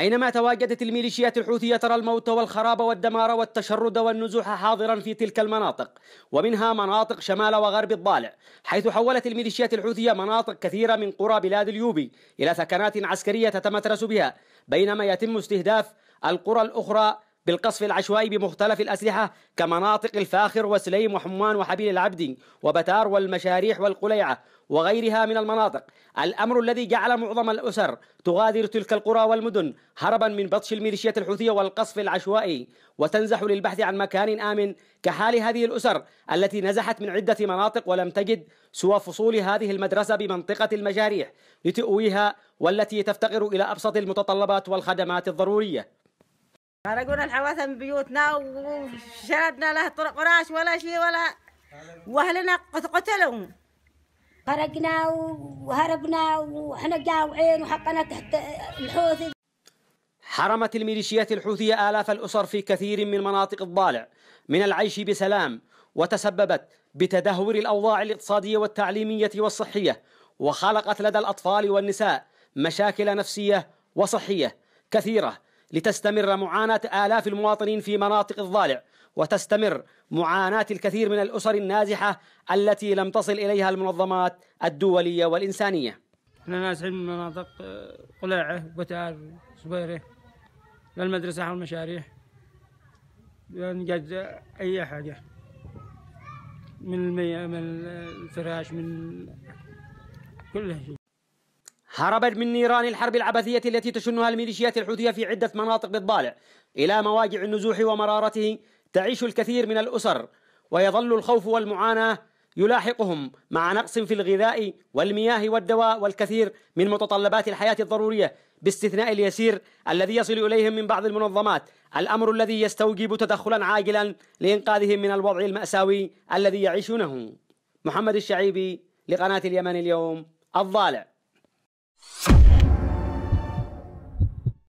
أينما تواجدت الميليشيات الحوثية ترى الموت والخراب والدمار والتشرد والنزوح حاضرا في تلك المناطق ومنها مناطق شمال وغرب الضالع حيث حولت الميليشيات الحوثية مناطق كثيرة من قرى بلاد اليوبي إلى ثكنات عسكرية تتمترس بها بينما يتم استهداف القرى الأخرى بالقصف العشوائي بمختلف الأسلحة كمناطق الفاخر وسليم وحمان وحبيل العبدي وبتار والمشاريح والقليعة وغيرها من المناطق الأمر الذي جعل معظم الأسر تغادر تلك القرى والمدن هربا من بطش الميليشيات الحوثية والقصف العشوائي وتنزح للبحث عن مكان آمن كحال هذه الأسر التي نزحت من عدة مناطق ولم تجد سوى فصول هذه المدرسة بمنطقة المجاريح لتؤويها والتي تفتقر إلى أبسط المتطلبات والخدمات الضرورية خرجونا الحواثة من بيوتنا وشردنا له طرق قراش ولا شيء ولا واهلنا قتلوا خرجنا وهربنا واحنا جاوعين وحقنا تحت الحوثي حرمت الميليشيات الحوثية آلاف الأسر في كثير من مناطق الضالع من العيش بسلام وتسببت بتدهور الأوضاع الاقتصادية والتعليمية والصحية وخلقت لدى الأطفال والنساء مشاكل نفسية وصحية كثيرة لتستمر معاناة آلاف المواطنين في مناطق الضالع وتستمر معاناة الكثير من الأسر النازحة التي لم تصل إليها المنظمات الدولية والإنسانية احنا نازحين من مناطق آه، قلاعة وتار صبيرة للمدرسة على المشاريع نجد أي حاجة من المياه من الفراش من كل شيء هربت من نيران الحرب العبثية التي تشنها الميليشيات الحوثية في عدة مناطق بالضالع إلى مواجع النزوح ومرارته تعيش الكثير من الأسر ويظل الخوف والمعاناة يلاحقهم مع نقص في الغذاء والمياه والدواء والكثير من متطلبات الحياة الضرورية باستثناء اليسير الذي يصل إليهم من بعض المنظمات الأمر الذي يستوجب تدخلا عاجلا لإنقاذهم من الوضع المأساوي الذي يعيشونه محمد الشعيبي لقناة اليمن اليوم الضالع you